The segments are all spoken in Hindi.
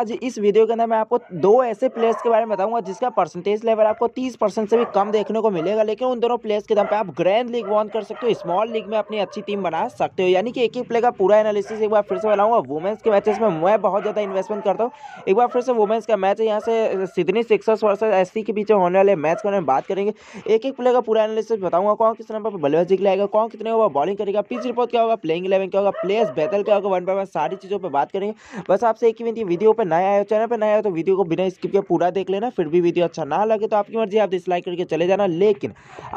आज इस वीडियो के अंदर मैं आपको दो ऐसे प्लेयर्स के बारे में बताऊंगा जिसका परसेंटेज लेवल आपको 30 परसेंट से भी कम देखने को मिलेगा लेकिन उन दोनों प्लेयर्स के दम पे आप ग्रैंड लीग वॉन कर सकते हो स्मॉल लीग में अपनी अच्छी टीम बना सकते हो यानी कि एक ही प्लेयर का पूरा एनालिसिस एक बार फिर से बनाऊंगा वुमेंस के मैचेस में मैं बहुत ज़्यादा इन्वेस्टमेंट करता हूँ एक बार फिर से वुमेंस का मैच है यहाँ से सिडनी सिक्सर्स वर्सेज एस के पीछे होने वाले मैच के बारे में बात करेंगे एक एक प्लेयर का पूरा एनालिसिस बताऊंगा कौन किस नंबर पर बल्लेबाजी खिलाएगा कौन कितने ओवर बॉलिंग करेगा पिच रिपोर्ट क्या होगा प्लेइंग इलेवन क्या होगा प्लेयर्स बेहतर क्या होगा वन बाय वन सारी चीज़ों पर बात करेंगे बस आपसे एक ही वीडियो पे नया हो चैनल पे नया हो तो वीडियो को बिना स्किप के पूरा देख लेना फिर भी वीडियो अच्छा ना लगे तो आपकी मर्जी आप डिसलाइक करके चले जाना लेकिन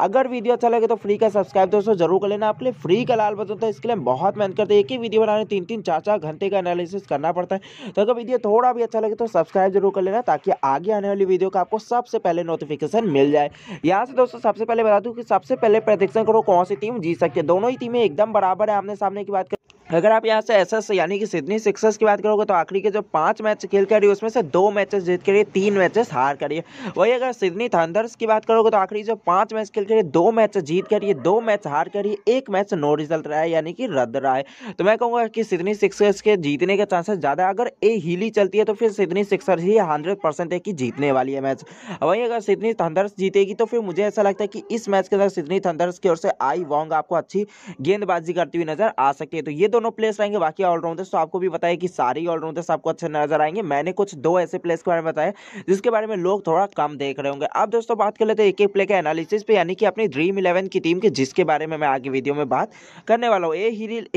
अगर वीडियो अच्छा लगे तो फ्री का सब्सक्राइब दोस्तों जरूर कर लेना आपके फ्री का लाल बटन तो इसके लिए बहुत मेहनत करते हैं एक ही वीडियो बनाने तीन तीन चार चार घंटे का एनालिसिस करना पड़ता है तो अगर वीडियो थोड़ा भी अच्छा लगे तो सब्सक्राइब जरूर कर लेना ताकि आगे आने वाली वीडियो का आपको सबसे पहले नोटिफिकेशन मिल जाए यहाँ से दोस्तों सबसे पहले बता दूँ कि सबसे पहले प्रदक्षण करो कौन सी टीम जीत सकती है दोनों ही टीमें एकदम बराबर है आमने सामने की बात अगर आप यहाँ से एस एस यानी कि सिडनी सिक्सर्स की बात करोगे तो आखिरी के जो पांच मैच खेल कर रही है उसमें से दो मैचेस जीत कर रही है तीन मैचेस हार कर रही है वही अगर सिडनी थंडर्स की बात करोगे तो आखिरी जो पांच मैच खेल कर दो मैच जीत कर रही है दो मैच हार कर रही है एक मैच नो रिजल्ट रहा है यानी कि रद्द रहा है तो मैं कहूँगा कि सिडनी सिक्सर्स के जीतने के चांसेस ज़्यादा अगर ए हीली चलती है तो फिर सिडनी सिक्सर्स ही हंड्रेड परसेंट है कि जीतने वाली है मैच वही अगर सिडनी थंडर्स जीतेगी तो फिर मुझे ऐसा लगता है कि इस मैच के अंदर सिडनी थंडर्स की ओर से आई वॉन्ग आपको अच्छी गेंदबाजी करती हुई नजर आ सकती है तो ये दोनों प्लेस रहेंगे बाकी ऑलराउंडर्स तो आपको भी बताया कि सारे ऑलराउंडर्स आपको अच्छे नजर आएंगे मैंने कुछ दो ऐसे प्लेस के बारे में बताया जिसके बारे में लोग थोड़ा कम देख रहे होंगे अब दोस्तों बात कर लेते हैं एक एक प्ले के एनालिसिस पे यानी कि अपनी ड्रीम इलेवन की टीम के जिसके बारे में मैं आगे वीडियो में बात करने वाला हूँ ए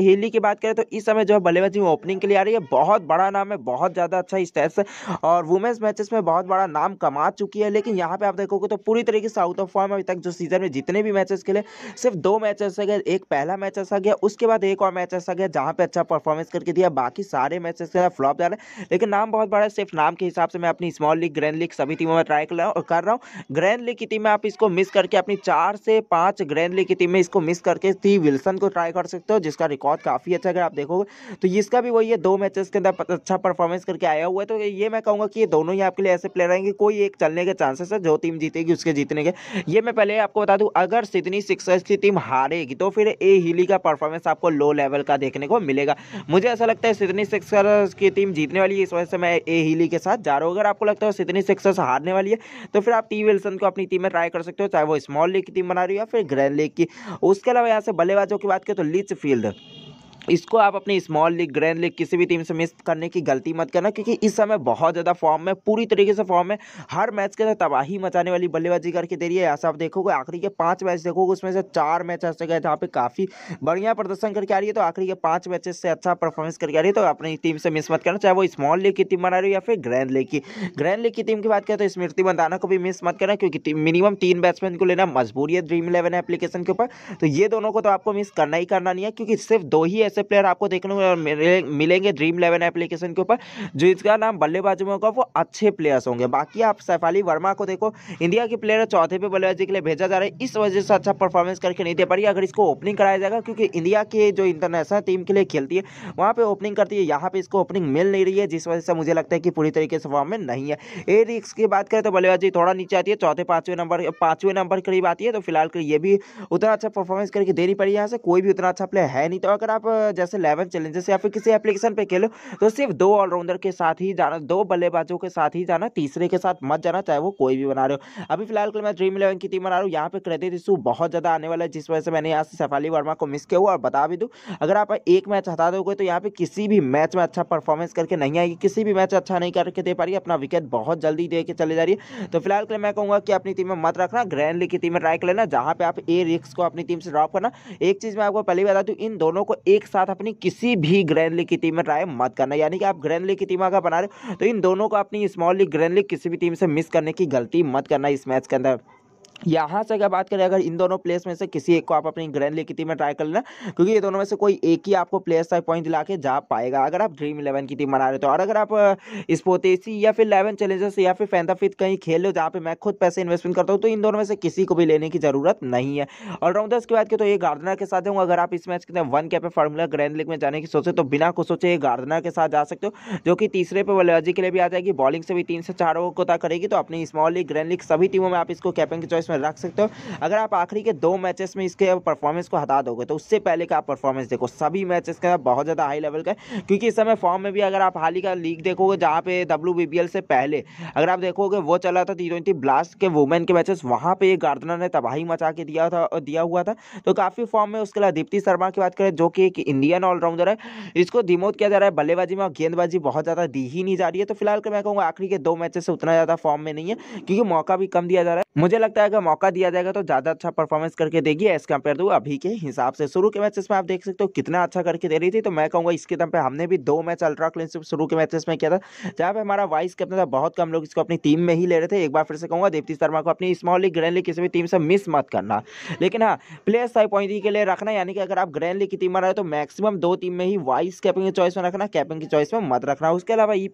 हिली की बात करें तो इस समय जो है बल्लेबाजी में ओपनिंग के लिए आ रही है बहुत बड़ा नाम है बहुत ज़्यादा अच्छा स्टेट्स और वुमेंस मैचेस में बहुत बड़ा नाम कमा चुकी है लेकिन यहाँ पे आप देखोगे तो पूरी तरीके से आउट ऑफ फॉर्म अभी तक जो सीजन में जितने भी मैचेस खेले सिर्फ दो मैचेस आ एक पहला मैच ऐसा गया उसके बाद एक और मैच ऐसा गया है जहाँ पे अच्छा परफॉर्मेंस करके दिया बाकी सारे मैचेस का फ्लॉप जा रहा है लेकिन नाम बहुत बड़ा है सिर्फ नाम के हिसाब से मैं अपनी स्मॉल लीग ग्रैंड लीग सभी टीमों में ट्राई कर रहा हूँ ग्रैंड लीग की टीम में आप इसको मिस करके अपनी चार से पाँच ग्रैंड लीग की टीम में इसको मिस करके थी विल्सन को ट्राई कर सकते हो जिसका रिकॉर्ड काफ़ी अच्छा अगर आप देखोगे तो इसका भी वही है दो मैचेस के अंदर अच्छा परफॉर्मेंस करके आया हुआ है तो ये मैं कहूँगा कि ये दोनों ही आपके लिए ऐसे प्लेयर रहेंगे कोई एक चलने के चांसेस है जो टीम जीतेगी उसके जीतने के ये मैं पहले आपको बता दूँ अगर सिडनी सिक्सर्स की टीम हारेगी तो फिर ए हिली का परफॉर्मेंस आपको लो लेवल का देखने देखने को मिलेगा मुझे ऐसा लगता है सिडनी सिक्सर्स की टीम जीतने वाली है इस वजह से मैं ए हीली के साथ जा रहा हूँ अगर आपको लगता है सिडनी सिक्सर्स हारने वाली है तो फिर आप टी विल्सन को अपनी टीम में ट्राई कर सकते हो चाहे वो स्मॉल लीग की टीम बना रही हो या फिर ग्रैंड लीग की उसके अलावा यहाँ से बल्लेबाजों की बात करें तो लिच फील्ड इसको आप अपनी स्मॉल लीग ग्रैंड लीग किसी भी टीम से मिस करने की गलती मत करना क्योंकि इस समय बहुत ज़्यादा फॉर्म में पूरी तरीके से फॉर्म में हर मैच के अंदर तबाही मचाने वाली बल्लेबाजी करके दे रही है ऐसा आप देखोगे आखिरी के पाँच मैच देखोगे उसमें से चार मैच ऐसे गए जहाँ पे काफ़ी बढ़िया प्रदर्शन करके आ रही है तो आखिरी के पाँच मैचेस से अच्छा परफॉर्मेंस करके आ रही है तो अपनी टीम से मिस मत करना चाहे वो स्मॉल लीग की टीम बना रही हो या फिर ग्रैंड लीग की ग्रैंड लीग की टीम की बात करें तो स्मृति मंदाना को भी मिस मत करना क्योंकि मिनिमम तीन बैट्समैन को लेना मजबूरी है ड्रीम इलेवन एप्लीकेशन के ऊपर तो ये दोनों को तो आपको मिस करना ही करना नहीं है क्योंकि सिर्फ दो ही ऐसे से प्लेयर आपको देखने को मिलेंगे ड्रीम इलेवन एप्लीकेशन के ऊपर जिसका नाम बल्लेबाजी में होगा वो अच्छे प्लेयर्स होंगे बाकी आप सैफाली वर्मा को देखो इंडिया के प्लेयर चौथे पे बल्लेबाजी के लिए भेजा जा रहा है इस वजह से अच्छा परफॉर्मेंस करके नहीं दे पा रही अगर इसको ओपनिंग कराया जाएगा क्योंकि इंडिया के जो इंटरनेशनल टीम के लिए खेलती है वहाँ पर ओपनिंग करती है यहाँ पर इसको ओपनिंग मिल नहीं रही है जिस वजह से मुझे लगता है कि पूरी तरीके से फॉर्म में नहीं है ए रिक्स की बात करें तो बल्लेबाजी थोड़ा नीचे आती है चौथे पाँचवें नंबर पाँचवें नंबर करीब आती है तो फिलहाल ये भी उतना अच्छा परफॉर्मेंस करके दे नहीं यहाँ से कोई भी उतना अच्छा प्लेयर है नहीं तो अगर आप जैसे इलेवन चैलेंजेस या फिर किसी एप्लीकेशन पे खेलो तो सिर्फ दो ऑलराउंडर के साथ ही जाना दो बल्लेबाजों के साथ ही जाना तीसरे के साथ मत जाना चाहे वो कोई भी बना रहे हो अभी फिलहाल मैं ड्रीम इलेवन की टीम बना रहा हूँ यहाँ पे क्रेडिट इशू बहुत ज़्यादा आने वाला है जिस वजह से मैंने यहाँ से सफाली वर्मा को मिस किया हुआ और बता भी दूँ अगर आप एक मैच हटा दोगे तो यहाँ पर किसी भी मैच में अच्छा परफॉर्मेंस करके नहीं आएगी किसी भी मैच अच्छा नहीं करके दे पा रही अपना विकेट बहुत जल्दी दे के चले जा रही है तो फिलहाल के लिए मैं कहूँगा कि अपनी टीम में मत रखना ग्रैंड लीग की टीम में ट्राई कर लेना जहाँ पे आप ए रिक्स को अपनी टीम से ड्रॉप करना एक चीज़ मैं आपको पहले बता दूँ इन दोनों को एक साथ अपनी किसी भी ग्रैंड लीग की टीम में ट्राई मत करना यानी कि आप ग्रैंड लीग की टीम अगर बना रहे हो तो इन दोनों को अपनी स्मॉल लीग ग्रैंड लीग किसी भी टीम से मिस करने की गलती मत करना इस मैच के अंदर यहाँ से अगर बात करें अगर इन दोनों प्लेस में से किसी एक को आप अपनी ग्रैंड लीग की टीम में ट्राई कर लेना क्योंकि ये दोनों में से कोई एक ही आपको प्लेस साइड पॉइंट दिला के जा पाएगा अगर आप ड्रीम इलेवन की टीम बना रहे हो तो और अगर आप स्पोतेसी या फिर इलेवन चैलेंजर्स या फिर फैंताफित कहीं खेल लो जहाँ पे मैं खुद पैसे इन्वेस्टमेंट करता हूँ तो इन दोनों में से किसी को भी लेने की जरूरत नहीं है ऑलराउंडर्स की बात करें तो ये गार्डनर के साथ जाऊँगा अगर आप इस मैच के वन कैपे फार्मूला ग्रैंड लीग में जाने की सोचे तो बिना कुछ सोचे गार्डनर के साथ जा सकते हो जो कि तीसरे पर बल्लेबाजी के लिए भी आ जाएगी बॉलिंग से भी तीन से चार ओवर को करेगी तो अपनी स्मॉल लीग ग्रैंड लीग सभी टीमों में आप इसको कैपिंग की चॉइस इसमें रख सकते हो अगर आप आखिरी के दो मैचेस में इसके परफॉर्मेंस को हटा दोगे तो उससे पहले का आप परफॉर्मेंस देखो सभी मैचेस का बहुत ज़्यादा हाई लेवल का क्योंकि इस समय फॉर्म में भी अगर आप हाल ही का लीग देखोगे जहाँ पे डब्ल्यू से पहले अगर आप देखोगे वो चला था टी ब्लास्ट के वुमेन के मैचेस वहाँ पर गार्डनर ने तबाही मचा के दिया था दिया हुआ था तो काफ़ी फॉर्म में उसके अलावा दीप्ति शर्मा की बात करें जो कि एक इंडियन ऑलराउंडर है इसको डिमोट किया जा रहा है बल्लेबाजी में और गेंदबाजी बहुत ज़्यादा दी ही नहीं जा रही है तो फिलहाल मैं कहूँगा आखिरी के दो मैचेस से उतना ज़्यादा फॉर्म में नहीं है क्योंकि मौका भी कम दिया जा रहा है मुझे लगता है कि का मौका दिया जाएगा तो ज़्यादा अच्छा परफॉर्मेंस करके देगी एज कम्पेयर टू अभी के हिसाब से शुरू के मैचेस में आप देख सकते हो कितना अच्छा करके दे रही थी तो मैं कहूँगा इसके दम पर हमने भी दो मैच अल्ट्रा क्लिन शुरू के मैचेस में किया था जहाँ पर हमारा वाइस कैप्टन था बहुत कम लोग इसको अपनी टीम में ही ले रहे थे एक बार फिर से कहूँगा देवती शर्मा को अपनी स्मॉल लीग ग्रैंड लीग किसी भी टीम से मिस मत करना लेकिन हाँ प्लेयर्स फाइव पॉइंट के लिए रखना यानी कि अगर आप ग्रैंड लीग की टीम में रहे तो मैक्सिमम दो टीम में ही वाइस कैपिंग की चॉइस में रखना कैपिंग की चॉइस में मत रखना उसके अलावा ई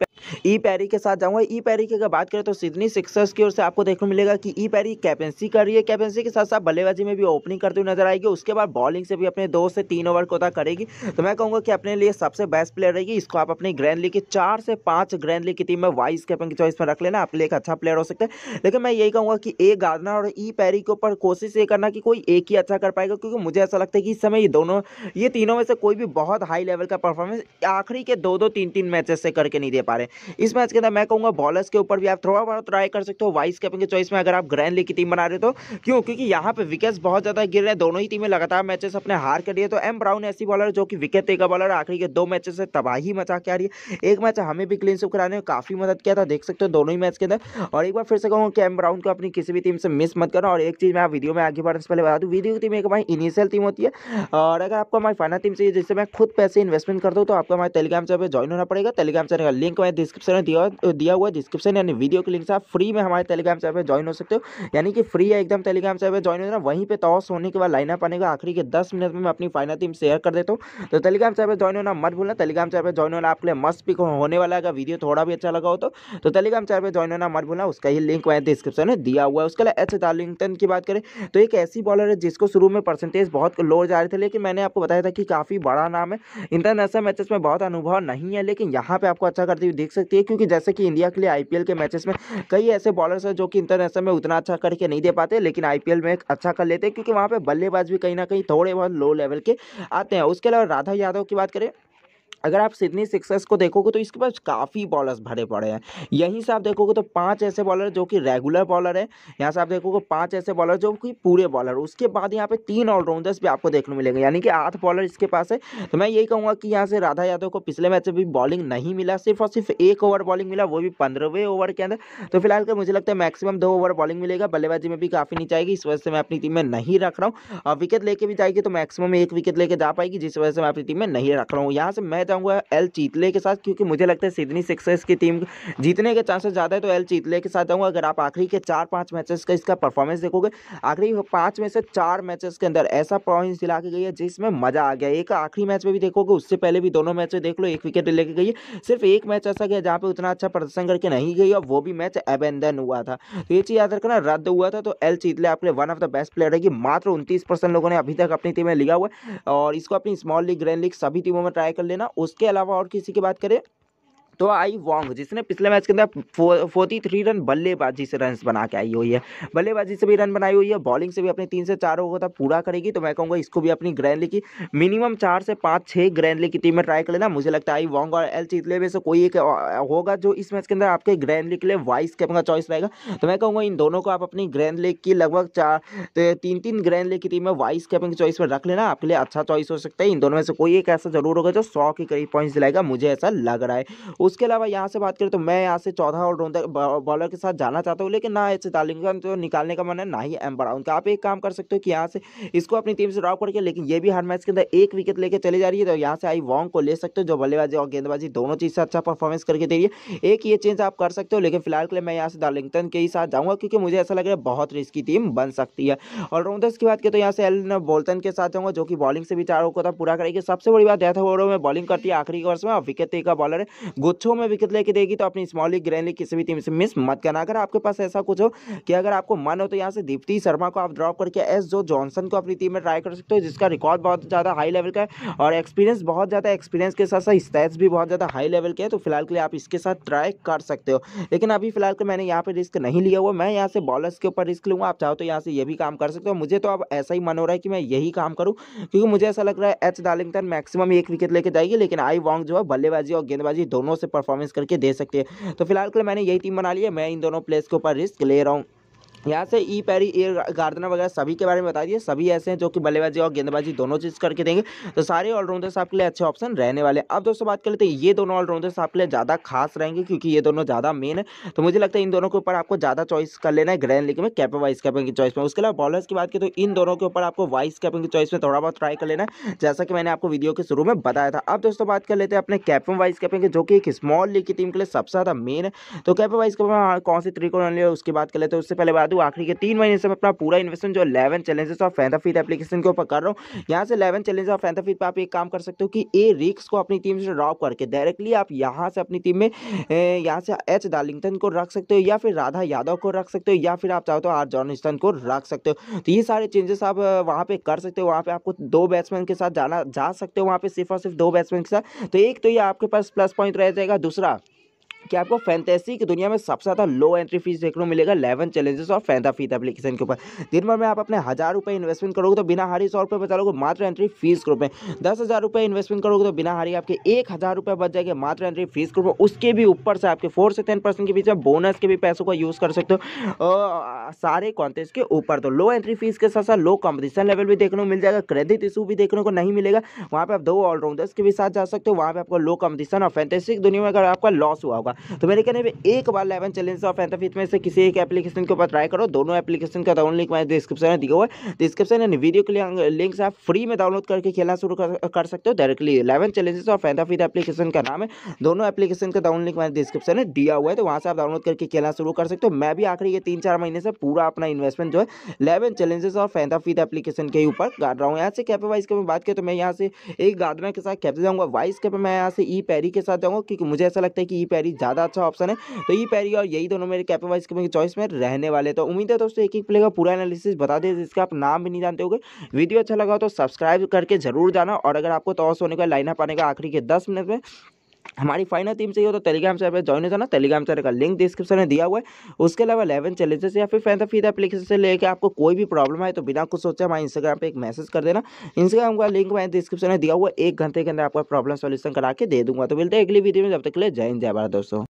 ई पैरी के साथ जाऊंगा ई e पैरी की अगर बात करें तो सिडनी सिक्सर्स की ओर से आपको देखने मिलेगा कि ई पैरी कैप्टन कर रही है कैपेंसी के साथ साथ बल्लेबाजी में भी ओपनिंग करती हुई नजर आएगी उसके बाद बॉलिंग से भी अपने दो से तीन ओवर कोता करेगी तो मैं कहूँगा कि अपने लिए सबसे बेस्ट प्लेयर रहेगी इसको आप अपनी ग्रैंड लीग के चार से पाँच ग्रैंड लीग की टीम में वाइस कैप्टन की चॉइस में रख लेना आपके लिए एक अच्छा प्लेयर हो सकता है लेकिन मैं यही कहूँगा कि ए गार्डनर और ई e पैरी के ऊपर कोशिश ये करना कि कोई एक ही अच्छा कर पाएगा क्योंकि मुझे ऐसा लगता है कि इस समय ये दोनों ये तीनों में से कोई भी बहुत हाई लेवल का परफॉर्मेंस आखिरी के दो दो तीन तीन मैचेस से करके नहीं दे पा रहे इस मैच के अंदर मैं कहूँगा बॉलर्स के ऊपर भी आप थोड़ा बहुत ट्राई कर सकते हो वाइस कैप्टन की चॉइस में अगर आप ग्रैंड लीग की टीम बना बना रहे तो क्यों क्योंकि यहाँ पे विकेट्स बहुत ज़्यादा गिर रहे हैं दोनों ही टीमें लगातार मैचेस अपने हार कर रही है तो एम ब्राउन ऐसी बॉलर जो कि विकेट देगा बॉलर आखिरी के दो मैचेस से तबाही मचा के आ रही है एक मैच हमें भी क्लीन स्विप कराने में काफ़ी मदद किया था देख सकते हो दोनों ही मैच के अंदर और एक बार फिर से कहूँ कि एम ब्राउन को अपनी किसी भी टीम से मिस मत करना और एक चीज़ मैं वीडियो में आगे बढ़ने से पहले बता दूँ वीडियो की टीम एक हमारी इनिशियल टीम होती है और अगर आपको हमारी फाइनल टीम चाहिए जिससे मैं खुद पैसे इन्वेस्टमेंट कर दूँ तो आपको हमारे टेलीग्राम चैनल पर ज्वाइन होना पड़ेगा टेलीग्राम चैनल का लिंक मैं डिस्क्रिप्शन में दिया हुआ है डिस्क्रिप्शन यानी वीडियो के लिंक से आप फ्री में हमारे टेलीग्राम चैनल पर ज्वाइन हो सकते हो यानी कि फ्री है एकदम टेलीग्राम से ज्वाइन हो जाना वहीं पर टॉस होने के बाद लाइनअप आने का आखिरी के दस मिनट में मैं अपनी फाइनल टीम शेयर कर देता हूँ तो टेलीग्राम से ज्वाइन होना मत भूलना टेलीग्राम से ज्वाइन होना आपके लिए मस्त पिक होने वाला है वीडियो थोड़ा भी अच्छा लगा हो तो टेलीग्राम चैनल पर ज्वाइन होना मत भूलना उसका ही लिंक वहाँ डिस्क्रिप्शन में दिया हुआ है उसके लिए एच डार्लिंगटन की बात करें तो एक ऐसी बॉलर है जिसको शुरू में परसेंटेज बहुत लो जा रहे थे लेकिन मैंने आपको बताया था कि काफ़ी बड़ा नाम है इंटरनेशनल मैचेस में बहुत अनुभव नहीं है लेकिन यहाँ पर आपको अच्छा करती हुई देख सकती है क्योंकि जैसे कि इंडिया के लिए आई के मैचेस में कई ऐसे बॉलर्स हैं जो कि इंटरनेशनल में उतना अच्छा करके नहीं दे पाते लेकिन आईपीएल में अच्छा कर लेते हैं क्योंकि वहाँ पर बल्लेबाज भी कहीं ना कहीं थोड़े बहुत लो लेवल के आते हैं उसके अलावा राधा यादव की बात करें अगर आप सिडनी सिक्सर्स को देखोगे तो इसके पास काफ़ी बॉलर्स भरे पड़े हैं यहीं से आप देखोगे तो पाँच ऐसे बॉलर जो कि रेगुलर बॉलर है यहाँ से आप देखोगे पाँच ऐसे बॉलर जो कि पूरे बॉलर उसके बाद यहाँ पे तीन ऑलराउंडर्स भी आपको देखने मिलेंगे यानी कि आठ बॉलर इसके पास है तो मैं यही कहूँगा कि यहाँ से राधा यादव को पिछले मैच में भी बॉलिंग नहीं मिला सिर्फ और सिर्फ एक ओवर बॉलिंग मिला वो भी पंद्रहवें ओवर के अंदर तो फिलहाल मुझे लगता है मैक्सिमम दो ओवर बॉलिंग मिलेगा बल्लेबाजी में भी काफ़ी नीचे आएगी इस वजह से मैं अपनी टीम में नहीं रख रहा हूँ विकेट लेके भी जाएगी तो मैक्सिमम एक विकेट लेके जा पाएगी जिस वजह से मैं अपनी टीम में नहीं रख रहा हूँ यहाँ से मैं चाहूँगा एल चीतले के साथ क्योंकि मुझे लगता है सिडनी सिक्सर्स की टीम जीतने के चांसेस ज़्यादा है तो एल चीतले के साथ जाऊँगा अगर आप आखिरी के चार पाँच मैचेस का इसका परफॉर्मेंस देखोगे आखिरी पाँच में से चार मैचेस के अंदर ऐसा परफॉर्मेंस दिला के गई है जिसमें मज़ा आ गया एक आखिरी मैच में भी देखोगे उससे पहले भी दोनों मैच देख लो एक विकेट लेके गई है सिर्फ एक मैच ऐसा गया जहाँ पर उतना अच्छा प्रदर्शन करके नहीं गई और वो भी मैच एबेंदन हुआ था तो ये चीज़ याद रखना रद्द हुआ था तो एल चीतले आपके one of the best player है कि मात्र उनतीस लोगों ने अभी तक अपनी टीम में लिया हुआ और इसको अपनी स्मॉल लीग ग्रैंड लीग सभी टीमों में ट्राई कर लेना उसके अलावा और किसी की बात करें तो आई वॉन्ग जिसने पिछले मैच के अंदर फोर्टी थ्री रन बल्लेबाजी से रन बना के आई हुई है बल्लेबाजी से भी रन बनाई हुई है बॉलिंग से भी अपने तीन से चार ओवर तक पूरा करेगी तो मैं कहूँगा इसको भी अपनी ग्रैंड लीग की मिनिमम चार से पाँच छः ग्रैंड लीग की टीम में ट्राई कर लेना मुझे लगता है आई वॉन्ग और एल चितले में से कोई एक होगा जो इस मैच के अंदर आपके ग्रैंड लीग के लिए वाइस कैप्टन का चॉइस रहेगा तो मैं कहूँगा इन दोनों को आप अपनी ग्रैंड लीग की लगभग चार तो तीन तीन ग्रैंड लीग की टीम में वाइस कैप्टन की चॉइस में रख लेना आपके लिए अच्छा चॉइस हो सकता है इन दोनों में से कोई एक ऐसा जरूर होगा जो सौ के करीब पॉइंट्स दिलाएगा मुझे ऐसा लग रहा है उसके अलावा यहाँ से बात करें तो मैं यहाँ से चौदह ऑलराउंडर बॉलर के साथ जाना चाहता हूँ लेकिन ना ऐसे तालिंगन तो निकालने का मन है ना ही एम बड़ा उनका आप एक काम कर सकते हो कि यहाँ से इसको अपनी टीम से ड्रॉप करके लेकिन ये भी हर मैच के अंदर एक विकेट लेकर चली जा रही है तो यहाँ से आई वॉन्ग को ले सकते हो जो बल्लेबाजी और गेंदबाजी दोनों चीज़ से अच्छा परफॉर्मेंस करके दे रही है एक ये चेंज आप कर सकते हो लेकिन फिलहाल के लिए मैं यहाँ से दार्लिंगटन के ही साथ जाऊँगा क्योंकि मुझे ऐसा लग रहा है बहुत रिस्की टीम बन सकती है ऑलराउंडर्स की बात करें तो यहाँ से एल बोल्टन के साथ जाऊँगा जो कि बॉलिंग से भी चारों को पूरा करेगी सबसे बड़ी बात डेथ ओवर में बॉलिंग करती है आखिरी ओवर में और विकेट एक बॉलर है छो में विकेट लेके देगी तो अपनी स्मॉल लीग ग्रैंड लीग किसी भी टीम से मिस मत करना अगर आपके पास ऐसा कुछ हो कि अगर आपको मन हो तो यहाँ से दीप्ति शर्मा को आप ड्रॉप करके एस जो जॉनसन को अपनी टीम में ट्राई कर सकते हो जिसका रिकॉर्ड बहुत ज़्यादा हाई लेवल का है और एक्सपीरियंस बहुत ज़्यादा एक्सपीरियंस के साथ साथ स्टैट्स भी बहुत ज़्यादा हाई लेवल के हैं तो फिलहाल के लिए आप इसके साथ ट्राई कर सकते हो लेकिन अभी फिलहाल के मैंने यहाँ पर रिस्क नहीं लिया हुआ मैं यहाँ से बॉलर्स के ऊपर रिस्क लूँगा आप चाहो तो यहाँ से ये भी काम कर सकते हो मुझे तो अब ऐसा ही मन हो रहा है कि मैं यही काम करूँ क्योंकि मुझे ऐसा लग रहा है एच डार्लिंगटन मैक्सिमम एक विकेट लेके जाएगी लेकिन आई वॉन्ग जो है बल्लेबाजी और गेंदबाजी दोनों से से परफॉर्मेंस करके दे सकते हैं तो फिलहाल के लिए मैंने यही टीम बना ली है मैं इन दोनों प्लेयर्स के ऊपर रिस्क ले रहा हूँ यहाँ से ई पैरी एयर गार्डनर वगैरह सभी के बारे में बता दिए सभी ऐसे हैं जो कि बल्लेबाजी और गेंदबाजी दोनों चीज़ करके देंगे तो सारे ऑलराउंडर्स आपके लिए अच्छे ऑप्शन रहने वाले अब दोस्तों बात कर लेते हैं ये दोनों ऑलराउंडर्स आपके लिए ज़्यादा खास रहेंगे क्योंकि ये दोनों ज़्यादा मेन है तो मुझे लगता है इन दोनों के ऊपर आपको ज़्यादा चॉइस कर लेना है ग्रैंड लीग में कैपर वाइस कैपिंग की चॉइस में उसके अलावा बॉलर्स की बात की तो इन दोनों के ऊपर आपको वाइस कैपिंग की चॉइस में थोड़ा बहुत ट्राई कर लेना है जैसा कि मैंने आपको वीडियो के शुरू में बताया था अब दोस्तों बात कर लेते हैं अपने कैपिंग वाइस कैपिंग की जो कि एक स्मॉल लीग की टीम के लिए सबसे ज़्यादा मेन है तो कैपर वाइस कैपिंग कौन सी त्रिकोण लिया उसकी बात कर लेते हैं उससे पहले बात तो आखिरी के तीन महीने से मैं अपना पूरा इन्वेस्टमेंट जो इलेवन चैलेंजेस ऑफ फैंथाफीड एप्लीकेशन के ऊपर कर रहा हूँ यहाँ से इलेवन चैलेंज ऑफ फैंथाफीड पर आप एक काम कर सकते हो कि ए रिक्स को अपनी टीम से ड्रॉप करके डायरेक्टली आप यहाँ से अपनी टीम में यहाँ से एच डार्लिंगटन को रख सकते हो या फिर राधा यादव को रख सकते हो या फिर आप चाहो तो आर जॉनिस्टन को रख सकते हो तो ये सारे चेंजेस आप वहाँ पर कर सकते हो वहाँ पर आपको दो बैट्समैन के साथ जाना जा सकते हो वहाँ पर सिर्फ और सिर्फ दो बैट्समैन के साथ तो एक तो ये आपके पास प्लस पॉइंट रह जाएगा दूसरा कि आपको फैंटेसी की दुनिया में सबसे ज़्यादा लो एंट्री फीस देखने को मिलेगा लेवन चैलेंजेस और फैंटा फीत एप्लीकेशन के ऊपर दिन भर में आप अपने हज़ार रुपये इन्वेस्टमेंट करोगे तो बिना हारी सौ रुपये बचा लोगे मात्र एंट्री फीस के में दस हज़ार रुपये इन्वेस्टमेंट करोगे तो बिना हारी आपके एक हज़ार रुपये बच जाएंगे मात्र एंट्री फीस के में उसके भी ऊपर से आपके फोर से टेन परसेंट के बीच में बोनस के भी पैसों का यूज़ कर सकते हो सारे कॉन्टेस्ट के ऊपर तो लो एंट्री फीस के साथ साथ लो कॉम्पिटिशन लेवल भी देखने को मिल जाएगा क्रेडिट इशू भी देखने को नहीं मिलेगा वहाँ पर आप दो ऑलराउंडर्स के भी साथ जा सकते हो वहाँ पर आपको लो कॉम्पिटिशन और फैंटेसिक दुनिया में अगर आपका लॉस हुआ होगा तो मेरे कहने पर एक बार लेवन चैलेंज ऑफ एंथ्राफिट में से किसी एक एप्लीकेशन के ऊपर ट्राई करो दोनों एप्लीकेशन का डाउनलोड लिंक मैंने डिस्क्रिप्शन में दिया हुआ है डिस्क्रिप्शन एंड वीडियो के लिंक uh, आप फ्री में डाउनलोड करके खेलना शुरू कर सकते हो डायरेक्टली इलेवन चैलेंजेस ऑफ एंथ्राफिट एप्लीकेशन का नाम है दोनों एप्लीकेशन का डाउनलोड लिंक मैंने डिस्क्रिप्शन में दिया हुआ है तो वहाँ से आप डाउनलोड करके खेलना शुरू कर सकते हो मैं भी आखिरी ये तीन चार महीने से पूरा अपना इन्वेस्टमेंट जो है इलेवन चैलेंजेस और फैंथाफीद एप्लीकेशन के ऊपर गाड़ रहा हूँ यहाँ से कैपे वाइस की बात करें तो मैं यहाँ से एक गार्डनर के साथ कैपे जाऊँगा वाइस कैपे मैं यहाँ से ई e पैरी के साथ जाऊँगा क्योंकि मुझे ऐसा लगता है कि ई e पैरी ज़्यादा अच्छा ऑप्शन है तो ये पैरी और यही दोनों मेरे कैपिटल वाइज के चॉइस में रहने वाले तो उम्मीद है दोस्तों एक एक प्ले का पूरा एनालिसिस बता दें जिसका आप नाम भी नहीं जानते हो वीडियो अच्छा लगा तो सब्सक्राइब करके जरूर जाना और अगर आपको टॉस तो होने का लाइनअप आने का आखिरी के दस मिनट में हमारी फाइनल टीम चाहिए तो टेलीग्राम से ज्वाइन हो जाना टेलीग्राम चैनल का लिंक डिस्क्रिप्शन में दिया हुआ है उसके अलावा इलेवन चैलेंजेस या फिर फैंसा फीड एप्लीकेशन से लेकर आपको कोई भी प्रॉब्लम है तो बिना कुछ सोचे हमारे इंस्टाग्राम पे एक मैसेज कर देना इंस्टाग्राम का लिंक मैं डिस्क्रिप्शन में दिया हुआ है एक घंटे के अंदर आपका प्रॉब्लम सोल्यूशन करा के दे दूंगा तो मिलते हैं अगली वीडियो में जब तक के लिए जय जय भारत दोस्तों